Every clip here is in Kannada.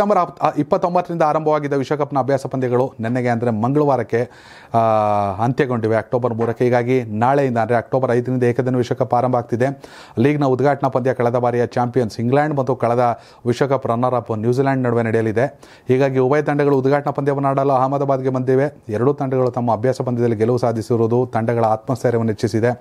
ಸೆಪ್ಟೆಂಬರ್ ಇಪ್ಪತ್ತೊಂಬತ್ತರಿಂದ ಆರಂಭವಾಗಿದ್ದ ವಿಶ್ವಕಪ್ನ ಅಭ್ಯಾಸ ಪಂದ್ಯಗಳು ನೆನ್ನೆಗೆ ಅಂದರೆ ಮಂಗಳವಾರಕ್ಕೆ ಅಂತ್ಯಗೊಂಡಿವೆ ಅಕ್ಟೋಬರ್ ಮೂರಕ್ಕೆ ಹೀಗಾಗಿ ನಾಳೆಯಿಂದ ಅಂದರೆ ಅಕ್ಟೋಬರ್ ಐದರಿಂದ ಏಕದಿನ ವಿಶ್ವಕಪ್ ಆರಂಭ ಆಗ್ತಿದೆ ಲೀಗ್ನ ಉದ್ಘಾಟನಾ ಪಂದ್ಯ ಕಳೆದ ಬಾರಿಯ ಚಾಂಪಿಯನ್ಸ್ ಇಂಗ್ಲೆಂಡ್ ಮತ್ತು ಕಳೆದ ವಿಶ್ವಕಪ್ ರನ್ನರ್ ಅಪ್ ನ್ಯೂಜಿಲೆಂಡ್ ನಡುವೆ ನಡೆಯಲಿದೆ ಹೀಗಾಗಿ ಉಭಯ ತಂಡಗಳು ಉದ್ಘಾಟನಾ ಪಂದ್ಯವನ್ನು ಆಡಲು ಅಹಮದಾಬಾದ್ಗೆ ಬಂದಿವೆ ಎರಡೂ ತಂಡಗಳು ತಮ್ಮ ಅಭ್ಯಾಸ ಪಂದ್ಯದಲ್ಲಿ ಗೆಲುವು ಸಾಧಿಸಿರುವುದು ತಂಡಗಳ ಆತ್ಮಸ್ಥೈರ್ಯವನ್ನು ಹೆಚ್ಚಿಸಿದೆ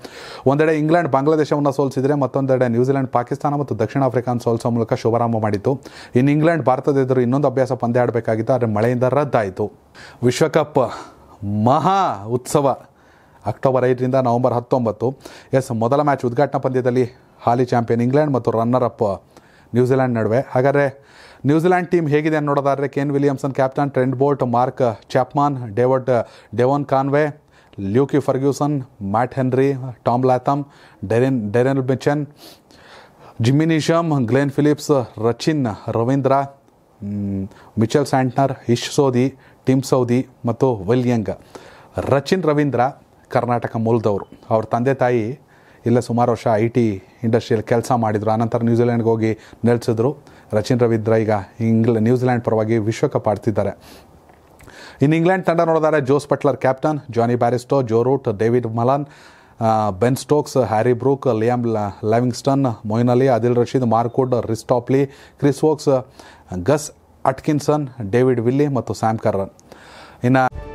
ಒಂದೆಡೆ ಇಂಗ್ಲೆಂಡ್ ಬಾಂಗ್ಲಾದೇಶವನ್ನು ಸೋಲಿಸಿದರೆ ಮತ್ತೊಂದೆಡೆ ನ್ಯೂಜಿಲೆಂಡ್ ಪಾಕಿಸ್ತಾನ ಮತ್ತು ದಕ್ಷಿಣ ಆಫ್ರಿಕಾನ್ ಸೋಲಿಸುವ ಮೂಲಕ ಶುಭಾರಂಭ ಮಾಡಿತ್ತು ಇನ್ನು ಇಂಗ್ಲೆಂಡ್ ಭಾರತದ ಇನ್ನೊಂದು ಅಭ್ಯಾಸ ಪಂದ್ಯ ಆಡಬೇಕಾಗಿತ್ತು ಆದರೆ ಮಳೆಯಿಂದ ರದ್ದಾಯಿತು ವಿಶ್ವಕಪ್ ಮಹಾ ಉತ್ಸವ ಅಕ್ಟೋಬರ್ ಐದರಿಂದ ನವಂಬರ್ ಹತ್ತೊಂಬತ್ತು ಎಸ್ ಮೊದಲ ಮ್ಯಾಚ್ ಉದ್ಘಾಟನಾ ಪಂದ್ಯದಲ್ಲಿ ಹಾಲಿ ಚಾಂಪಿಯನ್ ಇಂಗ್ಲೆಂಡ್ ಮತ್ತು ರನ್ನರ್ ಅಪ್ ನ್ಯೂಜಿಲ್ಯಾಂಡ್ ನಡುವೆ ಹಾಗಾದರೆ ನ್ಯೂಜಿಲ್ಯಾಂಡ್ ಟೀಮ್ ಹೇಗಿದೆ ನೋಡೋದಾದರೆ Kane Williamson captain Trent Boult Mark Chapman David Devon Conway Lockie Ferguson Matt Henry Tom Latham Daryl Daryl Mitchell Jimmy Neesham Glenn Phillips Rachin Ravindra Mitchell Santner Ish Sodhi Tim Southee ಮತ್ತು ವಲ್ಯಂಗ ರಚಿನ್ ರವೀಂದ್ರ ಕರ್ನಾಟಕ ಮೂಲದವರು ಅವ್ರ ತಂದೆ ತಾಯಿ ಇಲ್ಲ ಸುಮಾರು ವರ್ಷ ಐ ಟಿ ಇಂಡಸ್ಟ್ರಿಯಲ್ಲಿ ಕೆಲಸ ಮಾಡಿದರು ಆನಂತರ ನ್ಯೂಜಿಲ್ಯಾಂಡ್ಗೆ ಹೋಗಿ ನೆಲೆಸಿದ್ರು ರಚಿನ್ ರವೀಂದ್ರ ಈಗ ಇಂಗ್ಲ ನ್ಯೂಜಿಲೆಂಡ್ ಪರವಾಗಿ ವಿಶ್ವಕಪ್ ಆಡ್ತಿದ್ದಾರೆ ಇನ್ನು ಇಂಗ್ಲೆಂಡ್ ತಂಡ ನೋಡಿದರೆ Jos Buttler captain Jonny Bairstow Joe Root David Malan Ben Stokes Harry Brook Liam Livingstone Moeen Ali Adil Rashid Mark Wood Reece Topley Chris Woakes Gus Atkinson David Willey ಮತ್ತು ಸ್ಯಾಮ್ ಕರ್ರನ್ ಇನ್ನು